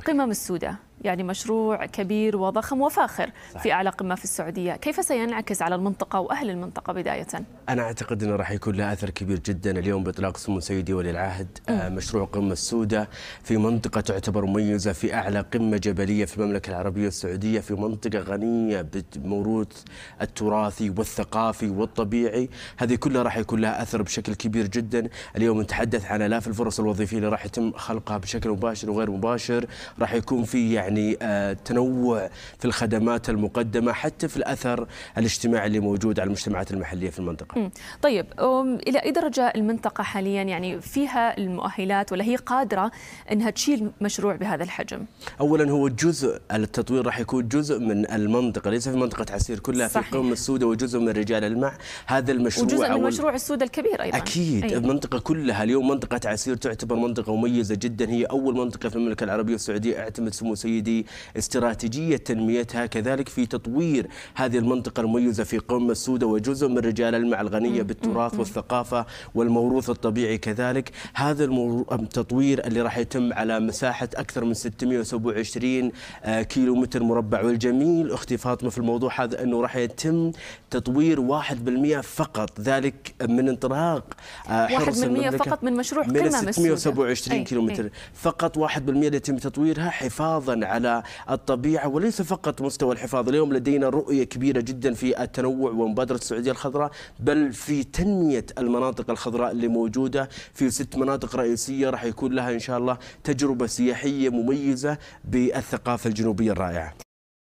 القمم السوداء يعني مشروع كبير وضخم وفاخر صحيح. في أعلى قمة في السعودية كيف سينعكس على المنطقة وأهل المنطقة بداية؟ أنا أعتقد أنه راح يكون له أثر كبير جدا اليوم بإطلاق سمو سيدي ولي العهد آه، مشروع قمة السوداء في منطقة تعتبر مميزة في أعلى قمة جبلية في المملكة العربية السعودية في منطقة غنية بالموروث التراثي والثقافي والطبيعي هذه كلها راح يكون لها أثر بشكل كبير جدا اليوم نتحدث عن آلاف الفرص الوظيفية اللي راح يتم خلقها بشكل مباشر وغير مباشر راح يكون في يعني يعني آه، تنوع في الخدمات المقدمه حتى في الاثر الاجتماعي اللي موجود على المجتمعات المحليه في المنطقه. طيب الى اي درجه المنطقه حاليا يعني فيها المؤهلات ولا هي قادره انها تشيل مشروع بهذا الحجم؟ اولا هو جزء التطوير راح يكون جزء من المنطقه ليس في منطقه عسير كلها صحيح. في قوم السوداء وجزء من رجال المع هذا المشروع وجزء من مشروع السوداء الكبير ايضا اكيد أي. أيوة. المنطقه كلها اليوم منطقه عسير تعتبر منطقه مميزه جدا هي اول منطقه في المملكه العربيه السعوديه اعتمد سمو سيد التنفيذي استراتيجية تنميتها كذلك في تطوير هذه المنطقة المميزة في قمة السودة وجزء من رجال المع الغنية بالتراث والثقافة والموروث الطبيعي كذلك هذا التطوير اللي راح يتم على مساحة أكثر من 627 كيلو متر مربع والجميل أختي فاطمة في الموضوع هذا أنه راح يتم تطوير 1% فقط ذلك من انطلاق آه، حرص 1% فقط من مشروع قمه من 627 كيلو متر فقط 1% يتم تطويرها حفاظا على الطبيعة وليس فقط مستوى الحفاظ اليوم لدينا رؤية كبيرة جدا في التنوع ومبادرة السعودية الخضراء بل في تنمية المناطق الخضراء اللي موجودة في ست مناطق رئيسية راح يكون لها إن شاء الله تجربة سياحية مميزة بالثقافة الجنوبية الرائعة